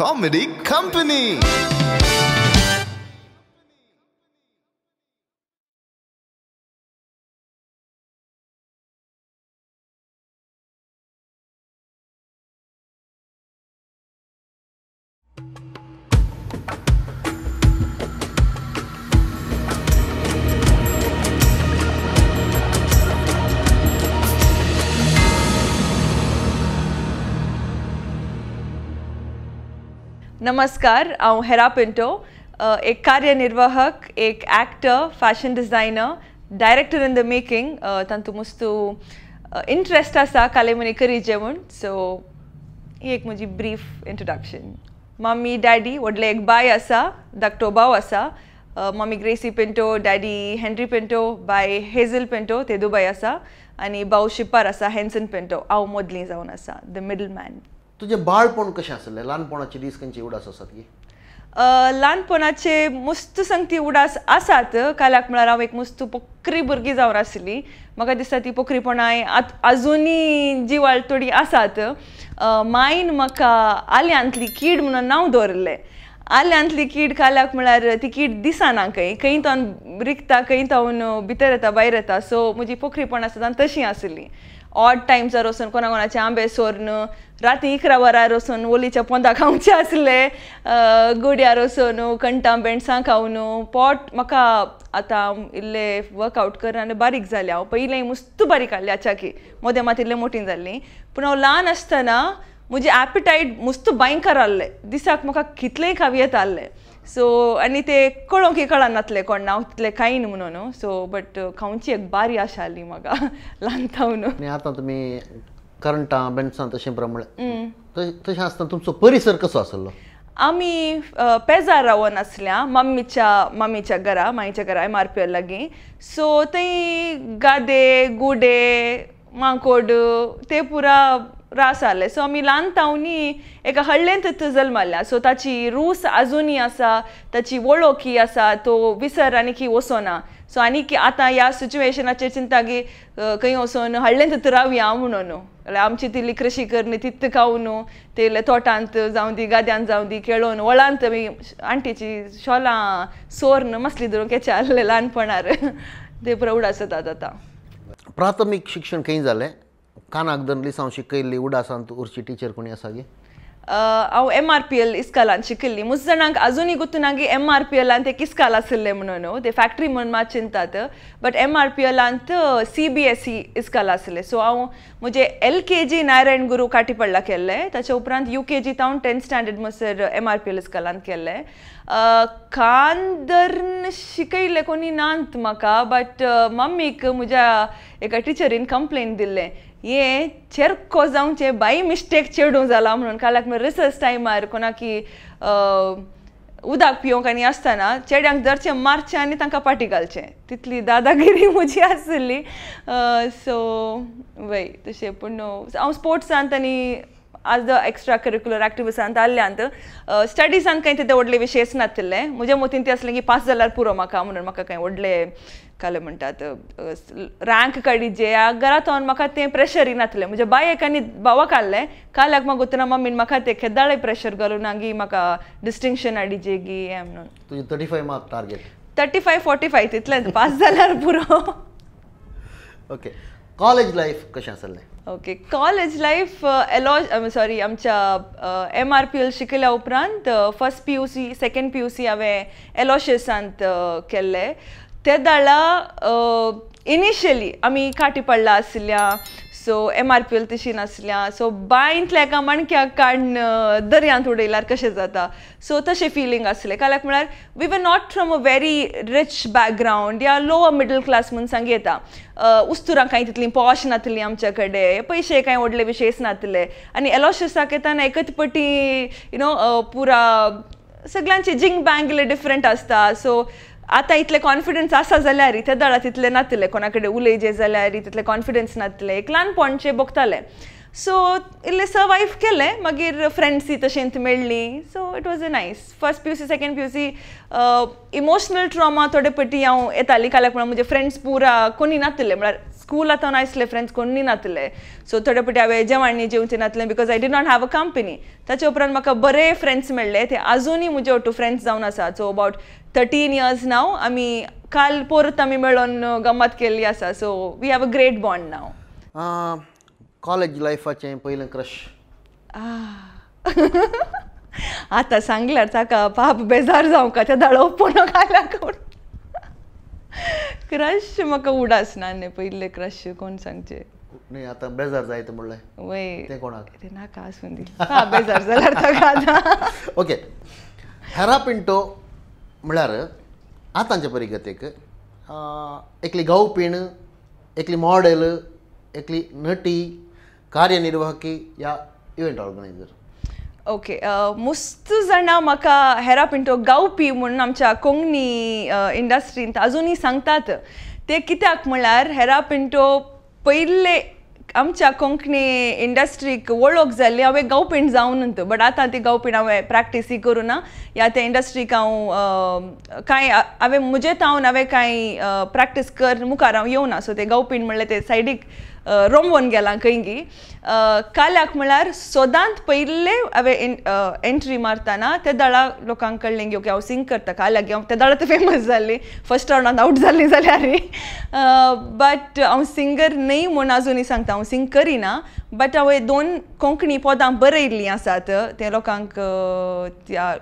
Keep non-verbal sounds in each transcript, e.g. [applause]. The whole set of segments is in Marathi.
Comedy Company. नमस्कार हांव हेरा पिंटो एक कार्यनिर्वाहक एक actor fashion designer director in the making तांतू मस्तू इंट्रस्ट आसा काले मनी जेवण सो ही एक म्हजी ब्रीफ इंट्रोडक्शन मम्मी डॅडी व्हडले एक बाय आसा धाकटो भाव आसा mummy Gracy Pinto daddy Henry Pinto बाय हेझल पिंटो ते दुबय आसा आनी भाऊ शिपार आसा हॅन्सन पिंटो हांव मोदलीं जावन आसा द मिडल मॅन तुझे बाळपण कशें आसलें लहानपणाचे दीस खंयची उडास असतात की ल्हानपणाचे मस्त संगती उडास आसात काल्याक म्हळ्यार हांव एक मस्त पोखरी भुरगीं जावन आसली म्हाका दिसता ती पोखरीपणाय आजुनी जिवाळतोडी आसात माईन म्हाका आल्यांतली कीड म्हणून नाव दवरलें आल्यांतली कीड काल्याक म्हळ्यार ती कीड दिसना खंय खंय तावन रिकता खंय तावन भितर येता भायर येता सो म्हजी पोखरीपण आसा तशी आसली ऑड टायम्सार वचून कोणा कोणाचे आंबे सोरन राती इकरा वरार वचून ओलीच्या पोंदा खाऊचे आसले गुड्यार वचून कंटा बेंडसां खावन पॉट म्हाका आतां इल्लें वर्कआउट कर आनी बारीक जालें हांव पहिले मस्त बारीक आहलें आच्याकी मोदें मात इल्लें मोटीन जाल्लीं पूण हांव ल्हान आसतना म्हजें एपिटायट मस्त भयंकर आले दिसाक म्हाका कितलेंय खावी येता आहलें सो आनी ते कळो की कळनासलें कोण हांव तितलें कांय न्हू म्हणून न्हू सो बट खावची एक बारी आशाली म्हाका [laughs] ल्हानताव न्हू आतां तुमी करंटा बँड्सां तशें प्रमाणे तशें आसतना तुमचो परिसर कसो आसलो आमी पेजार रावन आसल्या मम्मीच्या मम्मीच्या घरा माईच्या घरा एम आर पी एल लागीं सो थंय गादे गुडे मांकोड ते पुरा रास जाले सो मिलान तावनी एका हडलेंत तुजल मारल्या सो ताची रूस आजुनी आसा ताची वळोखी ही आसा तो विसर आनी की वसोना सो आनी की आतां ह्या सिच्युएशनाचेर चिंता की खंय वसोन हडलेंत तुत रावया म्हणून न्हू आमची तिली कृषी करणी तित खाव न्हू तेले तोटांत जावं दी गाद्यांत जावं दी खेळून वळांत बी आंटीची शॉलां सोर सोर्न मसली धरून केच्या आसले ल्हानपणार ते प्रौढ आसतात जाता प्राथमीक शिक्षण खंय जालें कानागदनली सांशी कैल्ली उडासांत उरची टीचर कोणी असागी हांव एम आर पी एल इस्कालान शिकिल्ली मुझ जाणांक अजुनूय गुत्तुनागी एम आर पी एलान हो. ते किस्काल आशिल्ले म्हणून न्हू ते फॅक्टरी म्हणून मात चिंतात बट एम आर पी एलांत सी बी एस ई इस्काल आशिल्ले सो हांव म्हजे एल के जी नारायण गुरू काटी पडला केल्ले ताच्या उपरांत यू के जी तावन टेंथ स्टँडर्ड मसर एम आर पी एल इस्कालान केल्लें कांदर्न शिकयले कोणी नात म्हाका बट मम्मीक म्हज्या एका टिचरीन कंप्लेन दिल्लें ये चेरको जावचें बाई मिस्टेक चेडूं झाला म्हणून कालक लागून रिसर्च टायमार कोणाकी उदक पिवंक आनी आसतना चेड्यांक धरचें मारचें आनी तांकां पाटी घालचें तितली दादागिरी [laughs] म्हजी आसली सो वय तशें पूण हांव स्पोर्ट्सांत आनी आज द एक्स्ट्रा करिकुलर एक्टिविसान स्टडीज स्टडीजान कांय ते वडले विशेष नातले मुझे मोतीन ते असले की 5000 पुरो माका म्हणून माका कांय वडले काले म्हणतात रँक कडी जे या घरात ऑन माका ते प्रेशर इ नातले मुझे बाय एकानी बावा कालले काल अकमा गुतना मा मिन माका ते खेदाळे प्रेशर गलू नांगी माका डिस्टिंक्शन आडी जे की एम नो थर्टी 35 मार्क टारगेट 35 45 इतले 5000 पुरो ओके कॉलेज लाइफ कशा असले ओके कॉलेज लाईफ एलॉज सॉरी आमच्या एम आर पी एल शिकल्या उपरांत first P U C second P U C हांवें एलॉशेसांत केल्लें ते इनिशियली आमी काटी पडला आशिल्ल्या so M R P L तशी नासल्या सो बायंतल्या एका माणक्याक काण दर्यांत उडयल्यार कशें जाता सो तशें फिलींग आसलें कारण म्हळ्यार we were not from a very rich background या लोअर मिडल क्लास मनसांक येता उस्तुरां कांय तितलीं पॉश नातलीं आमचे कडेन पयशे कांय व्हडले विशेस नातले आनी एलोशसाक येताना एकच पटी यु नो पुरा सगळ्यांचे जिंग बँग डिफरंट आसता सो आता इतले कॉन्फिडन्स आसा जाल्यार ते दळात इतले नातले कोणाकडे कडेन उलयजे जाल्यार तितले कॉन्फिडन्स नातले एक ल्हानपणचे भोगताले सो इल्लें सर्वायव केले मागीर फ्रेंड्सी तशेंत मेळ्ळी so it was a nice first P U C second P U C emotional trauma थोडे पटी हांव येतालीं काल म्हणून म्हजे फ्रेंड्स पुरा कोणी नातले म्हळ्यार स्कूल [laughs] आता I फ्रेंड्स कोणी नातले सो सो थोडे pute हांवें जेवाणी जेवचे नातलें because I did not have a company ताचे उपरांत म्हाका बरे फ्रेंड्स मेळ्ळे ते आजुनूय म्हजे वटू फ्रेंड्स जावन आसा सो अबावट थर्टीन इयर्स नाव आमी काल परत आमी मेळोन गंमत केल्ली आसा so we have a great bond नाव कॉलेज लायफाचें पयलें क्रश आतां सांगल्यार ताका पाप बेजार जावं का त्या धाडो पूण काल्याक क्रश मका उडास ना न्ही पहिले क्रश कोण सांगचे नाही आता बेजार जायत म्हणलें वय कोणा ते ना नाका आसून दिलें बेजार झालं तर गाना ओके हेरा पिंटो म्हळ्यार आतांचे परिगतेक एकली गावपीण एकली मॉडेल एकली नटी कार्यनिर्वाहकी या इव्हेंट ऑर्गनायझर ओके uh, मस्त जाणां म्हाका हेरा पिंटो गावपी म्हणून आमच्या कोंकणी इंडस्ट्रींत अजूनही सांगतात ते कित्याक म्हळ्यार हेरा पिंटो पयले आमच्या कोंकणी इंडस्ट्रीक वळख जाल्ली हांवें गावपीण बट आतां ती गावपीण हांवें प्रॅक्टीस ही करुना या ते इंडस्ट्रीक हांव कांय हांवें म्हजे तावन हांवें कांय प्रॅक्टीस कर मुखार हांव येवना सो ते गावपीण म्हणल्यार ते सायडीक रोम वन गेलां कैंगी काल्याक म्हळ्यार सदांत पयल्ले हांवें एंट्री मारताना ते दळा लोकां कडलें घेवन की हांव सिंग करता काल्याक घेवन ते दळा फेमस जाल्ली फर्स्ट रावंडान आवट जाल्ली जाल्यार बट हांव सिंगर न्ही म्हूण आजुनूय सांगता हांव सिंग करिना बट हांवें दोन कोंकणी पोदां बरयल्लीं आसात ते लोकांक त्या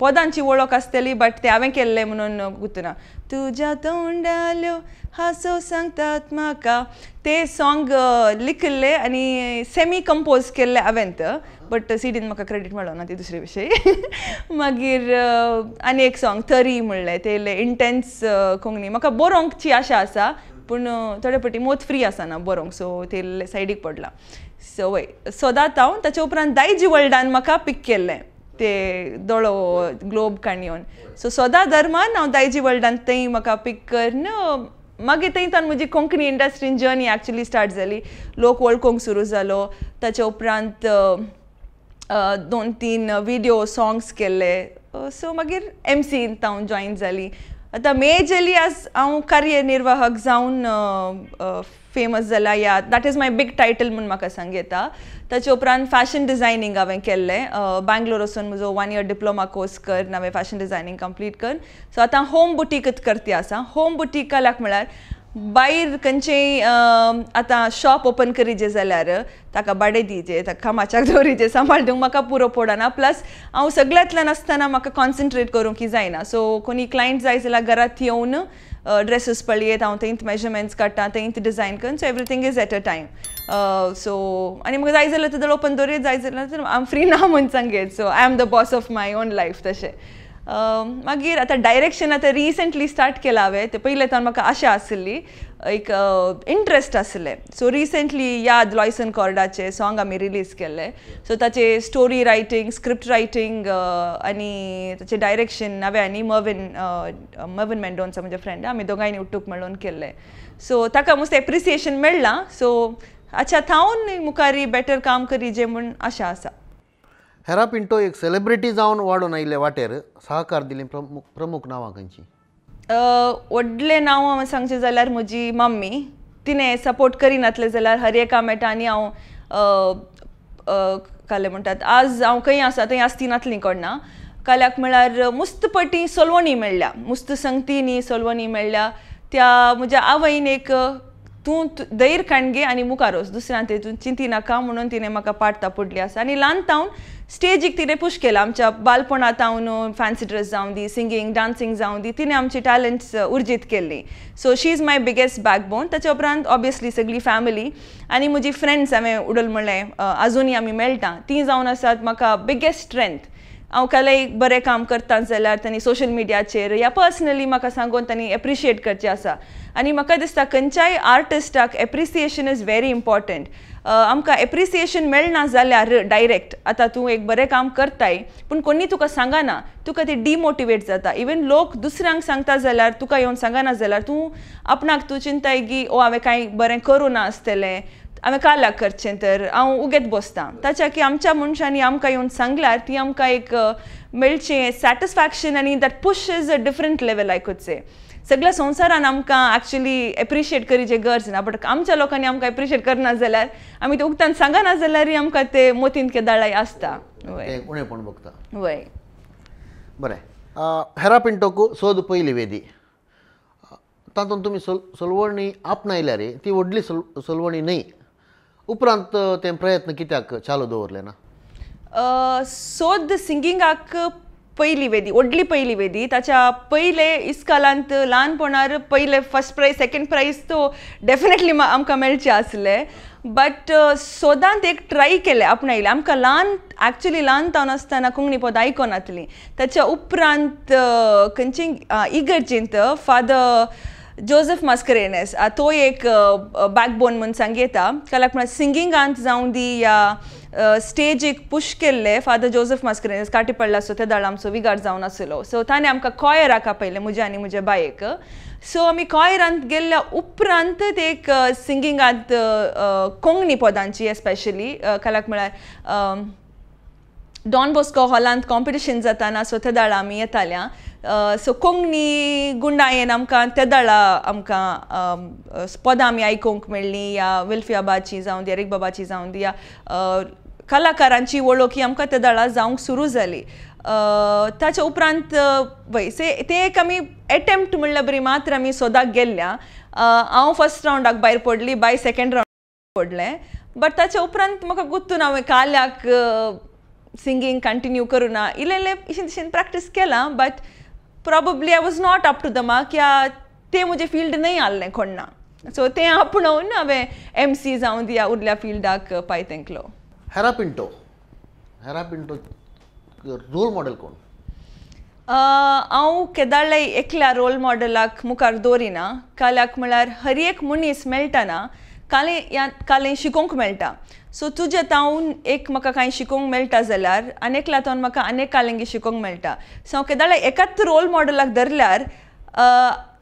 पोदांची वळख आसतली बट ते हांवें केल्लें म्हणून गुतना तुज्या तोंडाल्यो हांसो सांगतात म्हाका ते सोंग सोंग लिखिल्लें आनी सेमी कंपोज केल्लें हांवें बट सिडीन म्हाका क्रेडीट मेळो ना ती दुसरे विशयी [laughs] मागीर uh, आनी एक सोंग तरी म्हणलें ते इंटेंस इंटेन्स uh, कोंकणी म्हाका बरोवंकची आशा आसा पूण uh, थोडे फावटी मोत फ्री आसना बरोवंक सो ते इल्ले सायडीक पडला सो वय सोदांत हांव ताच्या उपरांत दायजी वर्ल्डान म्हाका पीक केल्लें ते दोळो ग्लोब काणयोन सो सोदां धर्मान हांव दायजी वर्ल्डान थंय म्हाका पीक कर मागीर थंय तान म्हजी कोंकणी इंडस्ट्रीन जर्नी एक्चुली स्टार्ट जाली लोक कोंक सुरू जालो त्याच्या उपरांत दोन तीन व्हिडिओ सोंग्स केले सो मागीर एम सींत हांव जॉयन जाली आतां मेजरली आज हांव कार्य निर्वाहक जावन फेमस जाला या that is my big title म्हणून म्हाका सांग येता ताचे उपरांत फॅशन डिझायनींग हांवें केल्लें बँगलोर वचून म्हजो वन इयर डिप्लोमा कोर्स कर हांवें फॅशन डिझायनींग कंप्लीट कर सो आतां होम बुटीकच करती आसा होम बुटीका म्हळ्यार बायर कंचे आतां शॉप ओपन करीजे जाल्यार ताका बाडे दिजे ताका कामाच्याक सांबाळ दिवंक म्हाका पुरो पडना प्लस हांव सगळ्यांतल्यान आसतना म्हाका कॉन्संट्रेट करूंक की जायना सो कोणी क्लायंट जाय जाल्यार घरांत येवन ड्रेसीस पळयेत हांव थंयच मेजरमेंट्स काडटा थंयच डिझायन करून so everything is at a time so आनी म्हाका जाय जाल्यार तेदोळ ओपन दवरीत जाय जाल्यार हांव फ्री ना म्हण सांगेत so I am the boss of my own life तशें मागीर आतां डायरेक्शन आतां रिसंटली स्टार्ट केलां हांवें ते पयले तर म्हाका आशा आसली एक इंट्रस्ट आसलें सो रिसंटली याद लॉयसन कॉर्डाचे सॉंग आमी रिलीज केल्ले सो ताचे स्टोरी रायटींग स्क्रिप्ट रायटींग आनी ताचें डायरेक्शन हांवें आनी मविन मविन मेंडोन्सा म्हज्या फ्रेंड आमी दोगांयनी उट्टूक म्हणून केल्लें सो ताका मस्त एप्रिसिएशन मेळ्ळां सो अच्छा थावन मुखारी बेटर काम करी जे म्हूण आशा आसा हेरा पिंटो एक सेलिब्रिटी जाऊन वाढून आयले वाटेर सहकार दिली प्रमुख प्रमुख नांवां खंयची व्हडलें नांव हांवें सांगचें जाल्यार म्हजी मम्मी तिणें सपोर्ट करिनासलें जाल्यार हर एका मेटांनी हांव काले म्हणटात आज हांव खंय आसा थंय आसती नासली कोणा काल्याक म्हळ्यार मुस्तपटी सोलवणी मेळ्ळ्या मुस्त संगती न्ही सोलवणी मेळ्ळ्या त्या म्हज्या आवयन एक तूं धैर काणगे आनी मुखार वच दुसऱ्यां तेतून चिंती नाका म्हणून तिणें म्हाका पाठ तापुडली आसा आनी ल्हानतावन स्टेजीक तिने पुश केलां आमच्या बालपणांत हांव फॅन्सी ड्रेस जाऊन दी सिंगींग डान्सिंग जाऊन दी तिने आमची टॅलंट्स उर्जित केली so she is my biggest backbone त्याच्या उपरांत ऑब्वियसली सगळी फॅमिली आनी म्हजी फ्रेंड्स हांवें उडल म्हणलें आजुनी आमी मेळटा ती जावन आसात म्हाका बिगेस्ट स्ट्रेंथ हांव केल्यार एक बरें काम करता जाल्यार तांणी सोशल मिडियाचेर या पर्सनली म्हाका सांगून तांणी एप्रिशिएट करचें आसा आनी म्हाका दिसता खंयच्याय आर्टिस्टाक एप्रिसिएशन इज व्हेरी इम्पॉर्टंट आमकां एप्रिसिएशन मेळना जाल्यार डायरेक्ट आतां तूं एक बरें काम करताय पूण कोणी तुका सांगना तुका ती डिमोटिवेट जाता इवन लोक दुसऱ्यांक सांगता जाल्यार तुका येवन सांगना जाल्यार तूं आपणाक तूं चिंताय की ओ हांवें कांय बरें करूं ना आसतलें हांवें काला करचें तर हांव उगेत बसतां ताच्या की आमच्या मनशांनी आमकां येवन सांगल्यार ती आमकां एक मेळचें सेटिसफेक्शन आनी that push is a different level आयकूच से सगळ्या संवसारान आमकां एक्चुली एप्रिशिएट जे गरज ना बट आमच्या लोकांनी आमकां एप्रिशिएट करना जाल्यार आमी ते उक्तान सांगना जाल्यारय आमकां ते मोतीन के केदाळाय आसता उणेपण भोगता वय बरें हेरा पिंटोकू सोद पयली वेदी तातूंत तुमी सोल सोलवणी आपणायल्या रे ती व्हडली सोल सोलवणी न्हय उपरांत ते प्रयत्न कित्याक चालू दवरले ना सोद सिंगिंगाक पहिली वेदी व्हडली पहिली वेदी त्याच्या पहिले इस्कालांत लहानपणार पहिले फर्स्ट प्रायज सेकंड प्रायज तो डेफिनेटली आमकां मेळचें बट सोदांत एक ट्राय केले आपणायलें आमकां ल्हान एक्चुली ल्हान जावन आसतना कोंकणी आयकोन आयकनासलीं ताच्या उपरांत खंयची इगर्जींत फादर जोसेफ मास्करेनेस तो एक बॅकबोन म्हूण सांगयता कारण म्हणल्यार सिंगिंगांत जावं दी या स्टेजीक पुश केल्ले फादर जोसेफ मास्करेन्स काटी पडला सो त्या दळा आमचो विगार जावन आसलो सो ताणें आमकां कॉयराक आपयलें म्हज्या आनी म्हजे बायेक सो आमी कॉयरांत गेल्ल्या उपरांत एक सिंगिंगांत कोंकणी पदांची एस्पेशली कलाक म्हळ्यार डॉन बॉस्को हॉलांत कॉम्पिटिशन जाताना सो त्या दळा आमी येताल्या सो कोंकणी गुंडायेन आमकां त्या दळा आमकां पदां आमी आयकूंक मेळ्ळीं या विल्फियाबाची बाबाची जावं दी बाबाची जावं दी या कलाकारांची ओळखी आमकां त्या दळा जावंक सुरू जाली ताच्या उपरांत से ते एक आमी एटेम्प्ट म्हणल्या बरी मात्र आमी सोदाक गेल्ल्या हांव फर्स्ट रावंडाक भायर पडली बाय सेकेंड रावंड पडलें बट ताच्या उपरांत म्हाका गुत्तून हांवें काल्याक सिंगींग कंटिन्यू ना इल्लें इशीन तशेन प्रॅक्टीस केलां but probably I was not up to the mark किया ते म्हजें फिल्ड न्हय आहलें खोण्णा सो तें आपणवून हांवें एम सी जावं दिया उरल्या फिल्डाक पायतेंकलो हॅरा पिंटो हॅरा पिंटो रोल मॉडल ಕೊಡು ಹಾಂವ್ केदारले एकल्या रोल मॉडलाक मुखार दवरिना काल्याक म्हळ्यार हर एक मनीस ना काले या काले शिकोंक मेळटा सो तुजे तावून एक म्हाका कांय शिकोंक मेळटा जाल्यार अनेक लातून म्हाका अनेक कालेंगी शिकोंक मेळटा सो हांव केदारले एकाच रोल मॉडलाक धरल्यार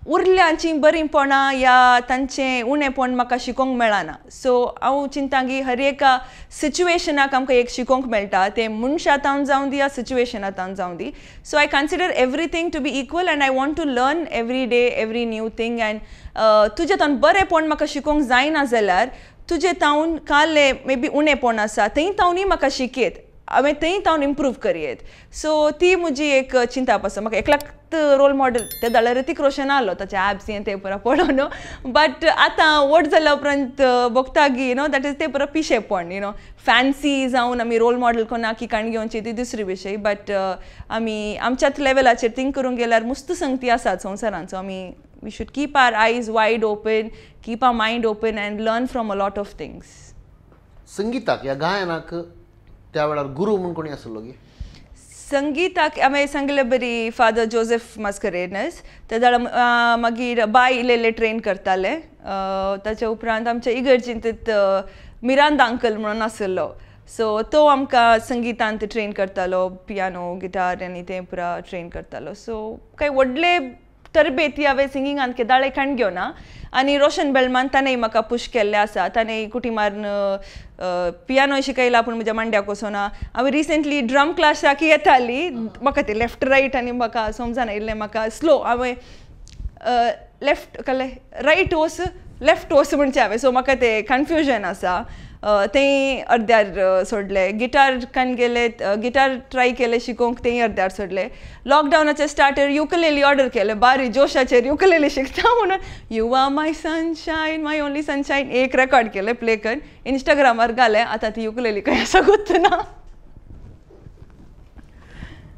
बरी पोणा या तांचें पोण म्हाका शिकोंक मेळना सो हांव चिंता की हर एका सिच्युएशनाक आमकां एक शिकोंक मेळटा ते मनशांतान जावं दी या सिच्युएशनांतान जावं दी so I consider everything to be equal and I want to learn every day every new thing and बरें बरेंपण म्हाका शिकोंक जायना जाल्यार तुजे तावन काले मे बी उणेंपण आसा थंय तावनूय म्हाका शिकयत हांवें थंय तावन इम्प्रूव करयेत सो ती म्हजी एक चिंता पासून म्हाका एकल्याक रोल मॉडेल ते जाल्यार रितीक रोशन आलो ताचे ॲप्स हे ते पुरो पडो बट आतां व्हड जाल्या उपरांत भोगता की यु नो दॅट इज ते पुरो पिशेपण यु नो फॅन्सी जावन आमी रोल मॉडल कोणा की काण घेवची ती दुसरी विशय बट uh, आमी आमच्याच लेवलाचेर थिंक करूंक गेल्यार मुस्त संगती आसात संवसारांचो आमी we should keep our eyes wide open keep our mind open and learn from a lot of things संगीताक ह्या गायनाक त्यावेळेला गुरु म्हणून कोणी असेल गे संगीताक आमी सांगले बरी फादर जोसेफ मस्करेनस त्या मागीर बाय इलेले ट्रेन करताले त्याच्या उपरांत आमच्या चिंतीत मिरांद अंकल म्हणून आसलो सो तो आमकां संगीतांत ट्रेन करतालो पियानो गिटार आनी ते पुरा ट्रेन करतालो सो काही व्हडले तरबेती हांवें सिंगिंगान केदाळ एखाण घेवना आनी रोशन बेलमान ताणेंय म्हाका पुश केल्लें आसा ताणेंय मारन पियानो शिकयला पूण म्हज्या मांड्याक वचोना हांवें रिसेंटली ड्रम क्लासाक येताली म्हाका ते लेफ्ट रायट आनी म्हाका समजान आयिल्लें म्हाका स्लो हांवें लेफ्ट कले रायट वस लेफ्ट वस म्हणचे हांवें सो म्हाका तें कन्फ्युजन आसा ते अर्ध्यार सोडले गिटार कन गेले गिटार ट्राय केले शिकोक ते अर्द्यार सोडले लॉकडाऊनचे स्टार्टर युकलेली ऑर्डर केले बारी जोशाचे युकलेली शिकता म्हणून you are my sunshine my only sunshine एक रेकॉर्ड केले प्ले कर इंस्टाग्रामार गाले आता ती युकलेली काय आसा ना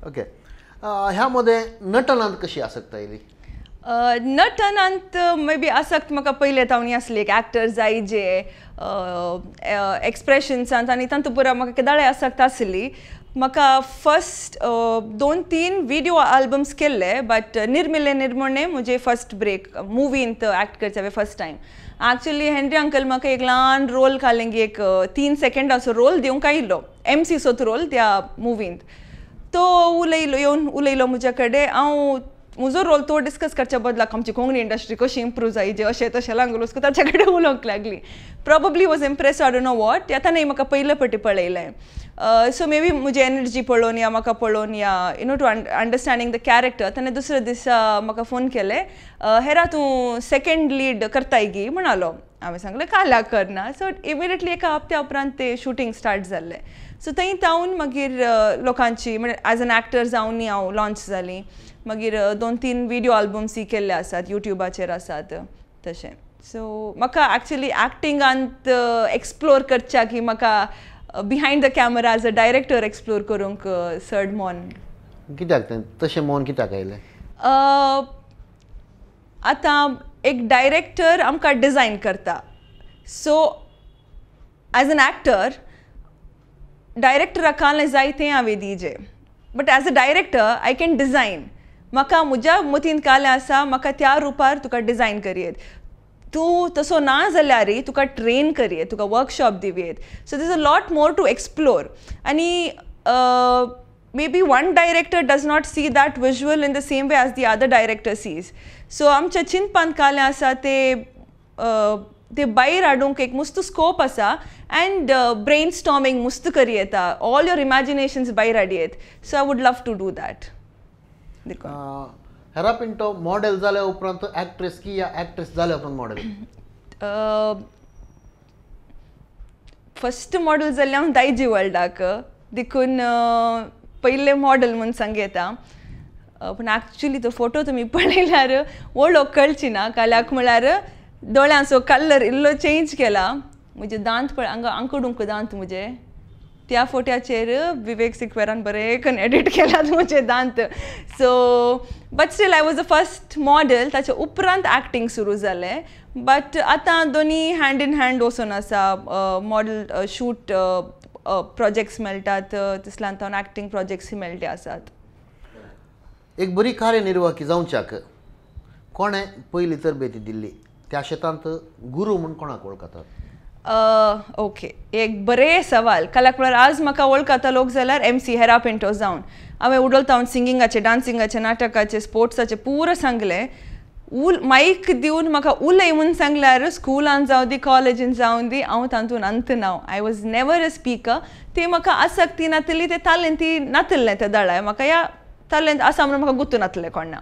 ओके ह्यामध्ये नटनात कशी आसक्त येईल नट मे बी आसक्त म्हाका पहिले तावणी आसली एक्टर जाय जे एक्सप्रेशन्सांत आनी तातूंत पुरा म्हाका केदाळे असक्त आसली म्हाका फस्ट दोन तीन व्हिडिओ आल्बम्स केल्ले बट निर्मिले निर्मणे म्हजे फस्ट ब्रेक मुवींत एक्ट करचे first time actually Henry uncle म्हाका एक ल्हान रोल कालिंग एक तीन सेकेंडाचो रोल दिवंक आयिल्लो एम सी सोत रोल त्या मुवींत तो उलयलो येवन उलयलो म्हज्या कडेन हांव म्हजो रोल तो डिस्कस करच्या बदला आमची कोंकणी इंडस्ट्री कशी इम्प्रूव जे अशें तशें लागलोस ताचे कडेन उलोवंक लागली probably was impress I don't know what येताना म्हाका पयले फावटी पळयलें सो मे बी म्हजी एनर्जी पळोवन या म्हाका पळोवन या you know to understanding the character ताणें दुसरे दिसा म्हाका फोन केले हेरा तूं सेकेंड लीड करताय गी म्हणालो हांवें सांगलें काला करना सो इमिडियटली एका हप्त्या उपरांत ते शुटींग स्टार्ट जाल्लें सो थंय तावन मागीर लोकांची म्हणजे एज एन एक्टर जावनी हांव लॉन्च झाली मागीर दोन तीन व्हिडिओ ही केल्ले आसात युट्युबाचेर आसात तशें सो म्हाका एक्चुली एक्टिंगांत एक्सप्लोर करच्या की म्हाका behind the camera as a director explore करूंक सड मोन कित्याक तशें मोन कित्याक आयलें आतां एक डायरेक्टर आमकां डिझायन करता सो एज एन एक्टर डायरेक्टराकालें जायते हांवें दिजें but as a director I can design म्हाका म्हज्या मुतीन कालें आसा म्हाका त्या रुपार तुका डिझायन करयेत तूं तसो ना जाल्यारय तुका ट्रेन करयेत तुका वर्कशॉप दिवयेत so these a lot more to explore आनी maybe one director does not see that visual in the same way as the other director sees so आमच्या चिंतपांत कालें आसा ते ते भायर हाडूंक एक मस्त स्कोप आसा अँड ब्रेन स्टॉमिंग मस्त करी येता ऑल युअर इमॅजिनेशन्स भायर हाडयेत so I would love to do that Hera Pinto model जाल्या उपरांत एक्ट्रेस की या एक्ट्रेस जाल्या उपरांत मॉडेल फस्ट मॉडेल जाल्लें हांव दायजी वर्ल्डाक देखून पयलें मॉडेल म्हूण सांग येता पूण एक्च्युली तो फोटो तुमी पळयल्यार वळख कळची ना काल्याक म्हळ्यार दोळ्यांचो कलर इल्लो चेंज केला म्हजे दांत पळय हांगा आंकडूंक दांत म्हजे त्या फोट्याचेर विवेक सिक्वेरान कन एडिट केलात [laughs] म्हजे दांत so but still I was a first model ताचे उपरांत एक्टींग सुरू जालें बट आतां दोनी हँड इन हँड वचून आसा मॉडल शूट प्रोजेक्ट्स मेळटात तसल्यान तावन एक्टींग प्रोजेक्ट्सूय मेळटे आसात एक बरी कार्यनिर्वाहकी जावच्याक कोणें पयली तरबेती दिल्ली त्या शेतांत गुरू म्हूण कोणाक वळखतात ओके एक बरे सवाल कालाक म्हणल्यार आज म्हाका वळखता लोक जाल्यार एम सी हेरा पेंटो जावन हांवें उडोलता हांव सिंगिंगाचे डान्सिंगाचे नाटकाचे स्पोर्ट्साचे पुरो सांगलें उल मायक दिवन म्हाका उलय म्हूण सांगल्यार स्कुलान जावं दी कॉलेजीन जावं दी हांव तातूंत अंत ना I was never a speaker ती म्हाका आसक्ती नातली ते तालेंत ती नातलें ते दळाय म्हाका या तालेंत आसा म्हणून म्हाका गुत्तू नातलें कोणा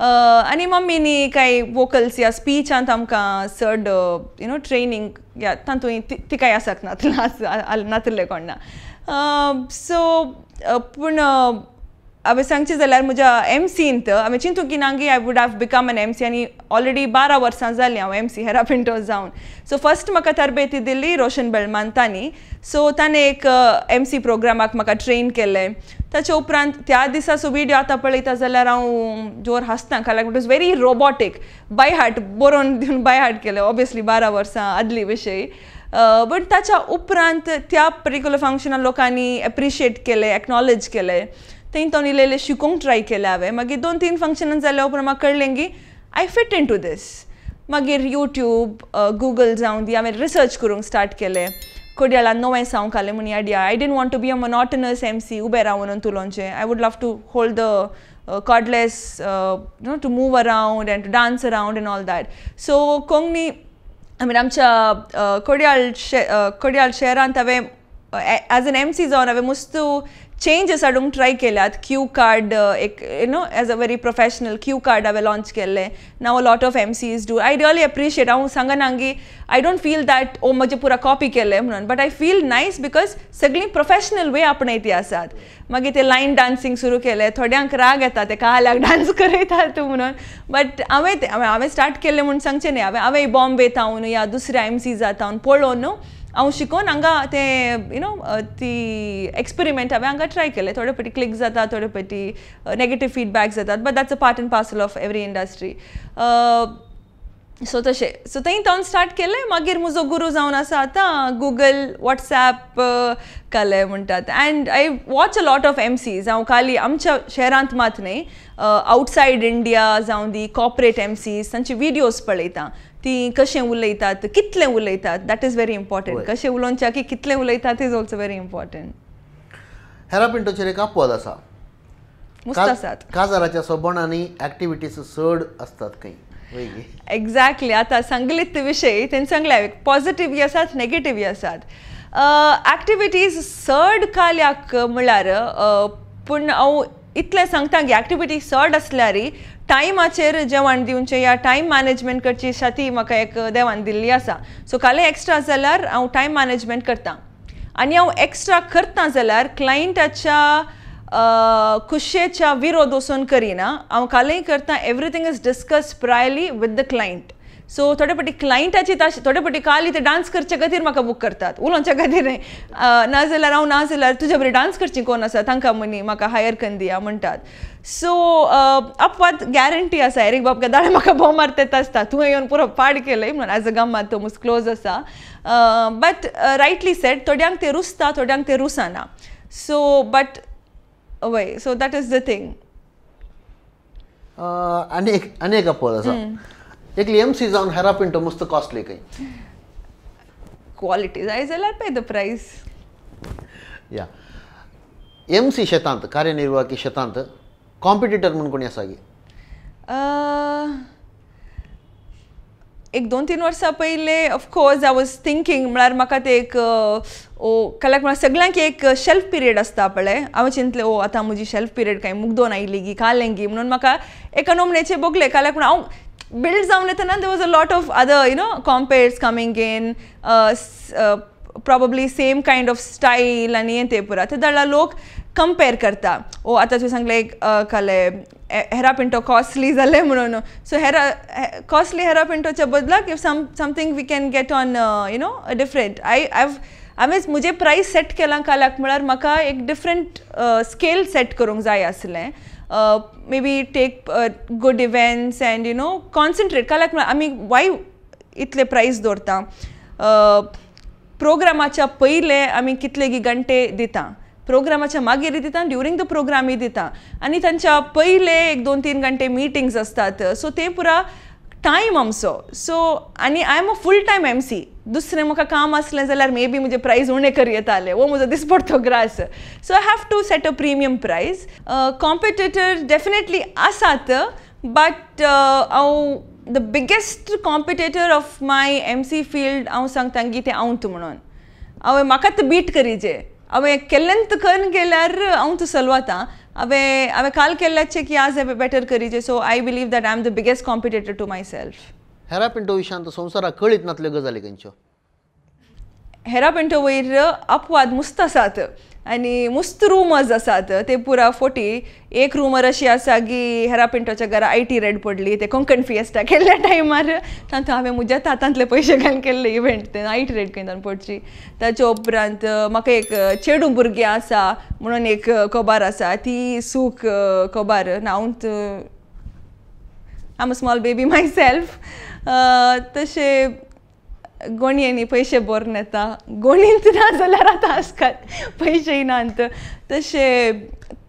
आणि मम्मीनी काही वोकल्स या स्पिचांत आमकां चड यु नो ट्रेनींग या तातूंत तिकाय आसात नात नातले कोण ना सो पूण अब सांगचे जाल्यार म्हज्या एम सींत हांवें चिंतू की नांगी I would have become an M C आनी ऑलरेडी बारा वर्सां जालीं हांव एम सी हेरा पिंटो जावन सो फस्ट म्हाका तरबेती दिल्ली रोशन बेळमान सो ताणें एक एम सी प्रोग्रामाक म्हाका ट्रेन केलें ताचे उपरांत त्या दिसा सो विडियो आतां पळयता जाल्यार हांव जोर हांसता कारण it is very robotic by heart बरोवन दिवन बाय हार्ट केलें ओबियसली बारा वर्सां आदली विशयी बट ताच्या उपरांत त्या पर्टिक्युलर फंक्शनाक लोकांनी एप्रिशिएट केलें एक्नॉलेज केलें तेंतोन इल्लें शिकूंक ट्राय केलें हांवें मागीर दोन तीन फंक्शन जाल्या उपरांत म्हाका कळलें की I fit in to this मागीर यूट्यूब गुगल जावन दी हांवें रिसर्च करूंक स्टार्ट केलें कोडयाला नोवें सावंक आलें म्हण idea I didn't want to be a monotonous M C उबें रावून तुलोचें I would love to hold the cordless no to move around and to and around all that so so mean आमच्या कोडयाल शे कोडयाल शहरांत हांवें एज एन एम सी जावन हांवें मस्त चेंजेस हाडूंक ट्राय केल्यात क्यू कार्ड uh, एक you know as a very professional cue card हांवें लॉन्च केल्लें नाव a lot of M Cs do I really appreciate हांव सांगना की आय डोंट फील दॅट ओ म्हजे पुरा कॉपी केलें म्हणून but I feel nice because सगळीं प्रोफेशनल वे आपणायती आसात मागीर ते लायन डान्सिंग सुरू केलें थोड्यांक राग येता ते काल्याक डान्स [laughs] करयता तूं म्हणून बट हांवें हांवें स्टार्ट केलें म्हूण सांगचें न्ही हांवें हांवें बॉम्बे थावन या दुसऱ्या एम सी जाता पळोवन न्हू हांव शिकोन हांगा ते यु नो ती एक्सपेरिमेंट हांवें हांगा ट्राय केले थोडे पटी क्लिक जाता थोडे पटी नेगेटीव फीडबॅक्स जातात but that's a part and parcel of every industry so तशें सो थंय स्टार्ट केलें मागीर म्हजो गुरू जावन आसा आतां गुगल वॉट्सॅप काले म्हणटात and I watch a lot of M Cs हांव खाली आमच्या शहरांत मात न्ही आवटसायड इंडिया जावं दी कॉपरेट एम सीज तांचे विडियोज पळयतां ती कशें उलयतात कितले उलयतात दॅट इज व्हेरी इम्पॉर्टंट कशें उलोवच्या की कितले उलयतात इज ऑल्सो व्हेरी इम्पॉर्टंट हेरा पिंटोचेर एक अपवाद आसा आसात काजाराच्या सोबण आनी ऍक्टिव्हिटीज चड असतात खंय एक्झॅक्टली आता सांगलीत विशयी त्यांनी सांगल्या पॉझिटिव्ह आसात नेगेटिव्ह आसात ऍक्टिव्हिटीज चड काल्याक म्हणल्यार पूण हांव इतले सांगता की एक्टिविटी चड असल्यारी टायमाचेर जेवण दिवचे या टायम मॅनेजमेंट करची ती म्हाका एक देवान दिल्ली आसा सो काले एक्स्ट्रा जाल्यार हांव टायम मॅनेजमेंट करतां आनी हांव एक्स्ट्रा करता जाल्यार क्लायंटाच्या खुशेच्या विरोध वचून करिना हांव काले करता everything is discuss priorly with the client so थोडे फावटी क्लायंटाची ताशी थोडे फावटी काल ते डान्स करचे खातीर म्हाका बूक करतात उलोवच्या खातीर न्हय नाजाल्यार हांव नाजाल्यार तुज्या बरी डान्स करची कोण आसा तांकां मनी म्हाका हायर कन दिया म्हणटात सो अपवाद गॅरंटी आसा एरेक बाब दाडा म्हाका भोव येत आसता तुवें येवन पुरो पाड केलें म्हणून एज अ गम्मा तो मुस क्लोज आसा बट रायटली सेट थोड्यांक ते रुसता थोड्यांक ते रुसाना so but why so that is the thing आनी एक आनी एक अपवाद आसा Actually, जाऊन is on मस्त कॉस्टली काही क्वालिटी जाय I will द the या एम सी शतांत कार्यनिर्वाहकी शेतांत कॉम्पिटिटर म्हणून कोणी गी एक दोन तीन वर्सां पयले ऑफकोर्स आय वॉज थिंकींग म्हळ्यार म्हाका ते एक ओ कलाक म्हळ्यार सगळ्यांक एक शेल्फ पिरियड आसता पळय हांवें चिंतलें ओ आतां म्हजी शेल्फ पिरियड काय मुगदोन आयली गी कालें गी म्हणून म्हाका एका नोमणेचे बोगले काल्याक म्हण हांव बिल्ड down येताना there was a lot of other you know comperes coming uh, probably same kind of style आनी हें तें पुरा ते दळा लोक कंपेर करता ओ आतां तुवें सांगलें एक काले हेरा पिंटो कॉस्टली जालें म्हणून सो हेरा कॉस्टली हेरा पिंटोच्या बदलाक if some something we can get on you know different I I've हांवेंच म्हजे प्रायस सेट केलां काल्याक म्हळ्यार म्हाका एक डिफरंट स्केल सेट करूंक जाय आसलें maybe take uh, good events and you know concentrate kalak I mean why इतले प्राईज दवरता प्रोग्रामाच्या पयले आमी कितले घंटे दिता प्रोग्रामाच्या मागीर दिता ड्युरींग द प्रोग्रामूय दिता आनी तांच्या पयले एक दोन तीन घंटे मिटींग्स आसतात सो ते पुरा टायम आमचो सो आनी I am a full time M C दुसरें म्हाका काम आसलें जाल्यार मे बी म्हजे प्रायज उणें कर येतालें वो म्हजो तो ग्रास so I have to set a premium price competitor definitely आसात बट हांव the biggest competitor of my M C field हांव सांगता की तें तूं म्हणून हांवें म्हाकाच बीट करीजे हांवें केल्लेंत करून गेल्यार हांव सलवतां अबे अबे काल के लिए कि आज अबे बेटर करीजे so I believe that I am the biggest competitor to myself Hera Pinto Vishant संसार कळ इतना तले गजाले कंचो हेरा पिंटो वेर अपवाद मुस्तसात आणि मस्त रुमर्स असतात ते पुरा फोटी एक रुमर अशी असा की हेरा पिंटोच्या घरा आय टी रेड पडली ते कोंकण फिएस्टा केल्ल्या टायमार तातूंत हांवें म्हज्या तातांतले पयशे घालून केल्ले इव्हेंट ते आय टी रेड केंद्रान पडची ताचे उपरांत म्हाका एक चेडू भुरगीं आसा म्हणून एक कोबार आसा ती सूख कोबार नांवत I am a small baby myself तशें gonjeni पैसे बोर नेता गोणींत ना जाल्यार आतां आजकाल पैसे येनात तशें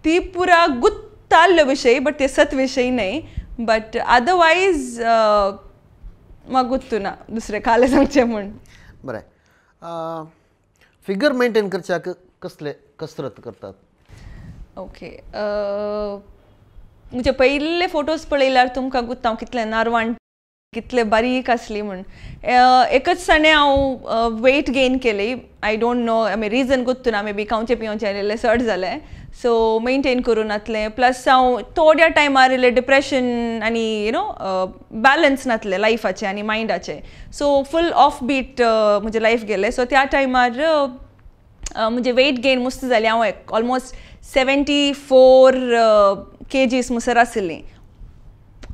ती पुरा गुत्ताल विशयी बट ते सत विशय न्हय बट अदरवायज म्हाका गुत्तू ना दुसरें काले सांगचें म्हूण बरें फिगर मेंटेन करच्याक कसले कसरत करतात ओके म्हजे पयल्ले फोटोज पळयल्यार तुमकां गुत्ता हांव कितलें नारवांट कितले बारीक आसली म्हणून एकच सणे हांव वेट गेन केली आय डोंट नो आमी रिजन कोत्तू आमी मे बी खावचें पिवचे इल्लें चड जालें सो मेनटेन करून आसलें प्लस हांव थोड्या टायमार इल्लें डिप्रेशन आनी यु नो बॅलन्स नातलें लायफाचें आनी मायंडाचें सो फूल ऑफ बीट म्हजे लायफ गेलें सो त्या टायमार म्हणजे वेट गेन मस्त जाली हांव ऑलमोस्ट सेवेंटी फोर केजीस जीस मुसर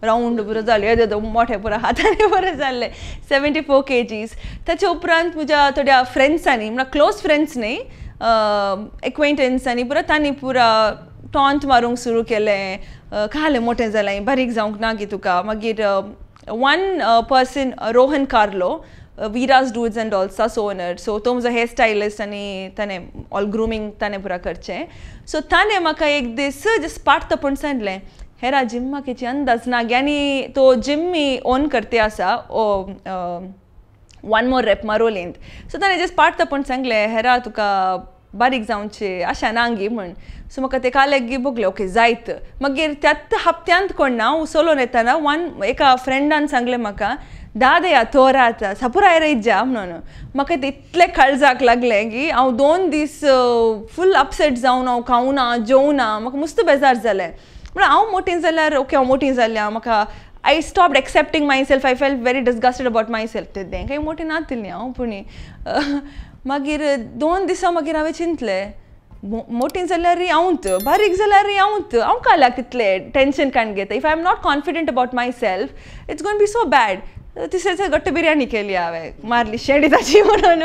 राऊंड पुरो झाले येदेद मोठे पुरो हाताने बरें झाले सेवेंटी फोर के जीज त्याच्या उपरांत म्हज्या थोड्या फ्रेंड्सांनी म्हणजे क्लोज फ्रेंड्स न्ही एक्वेंटन्सांनी पुरा तांणी पुरा टॉन्ट मारूंक सुरू केलें खालें मोठें जालें बारीक जावंक ना गी तुका मागीर one person Rohan Carlo Viraj dudes and also सोनर ओनर सो तो म्हजो हेअर स्टायलिस्ट आनी ताणें ऑल ग्रुमींग ताणें पुरा करचें सो ताणें म्हाका एक दीस जस्ट पाठ तपण सांगलें हेरा जिम्मा के चंद ना यानी तो जिम मी ओन करते आसा ओ वन मोर रेप मारो सो ताणें जस्ट पार्ट तपूण सांगलें हेरा तुका बारीक चे आशा नांगी म्हण सो म्हाका ते काल गी भोगलें ओके जायत मागीर त्यात हप्त्यांत कोण ना उसोलोन येताना वन एका फ्रेंडान सांगलें म्हाका दादया तोरा आतां रेत जा म्हणून म्हाका ते इतलें खळजाक लागलें की हांव दोन दीस फूल अपसेट जावन हांव खावना जेवना म्हाका मस्त बेजार जालें म्हणून हांव मोटीन जाल्यार ओके हांव मोटीन जाल्लें हांव म्हाका I stop accepting myself I felt very disgusted about myself तेदें काही मोटी नातिल्लीं हांव पूण मागीर दोन दिसां मागीर हांवें चिंतलें मोटी जाल्यार हांवत बारीक जाल्यार हांवत हांव काला तितलें टेंशन काण घेता if I am not confident about myself it's gonna be so bad तिसऱ्याचे गट्ट बिर्याणी केली हांवें मारली शेणी ताची म्हणून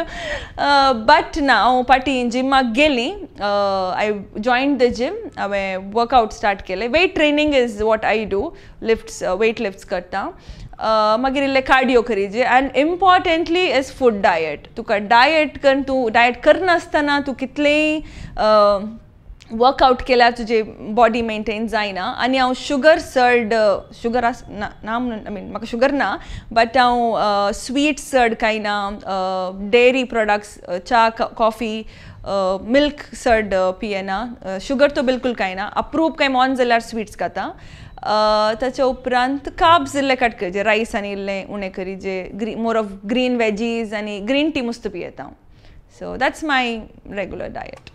बट ना हांव पाटी जिमाक गेली आय जॉईंट द जीम हांवें वर्कआउट स्टार्ट केले weight training is what I do lifts weight lifts करता मागीर इल्लें कार्डियो करीजे and importantly is food diet तुका डायट कर तूं डायट करनासतना तूं कितलेय वर्कआउट केल्यार तुजे बॉडी मेंटेन जायना आणि हांव शुगर सर्ड शुगर आस ना ना आय मीन म्हाका शुगर ना बट हांव स्वीट सर्ड कांय ना डेरी प्रोडक्ट्स च्या कॉफी मिल्क सर्ड पियेना शुगर तो बिलकूल कांय ना अप्रूव कांय मोन जाल्यार स्वीट्स खाता ताच्या उपरांत काब्स इल्ले कट कर जे रायस आनी इल्लें उणें करी जे ग्री मोर ऑफ ग्रीन वेजीज आनी ग्रीन टी मस्त पियेता हांव so that's my regular diet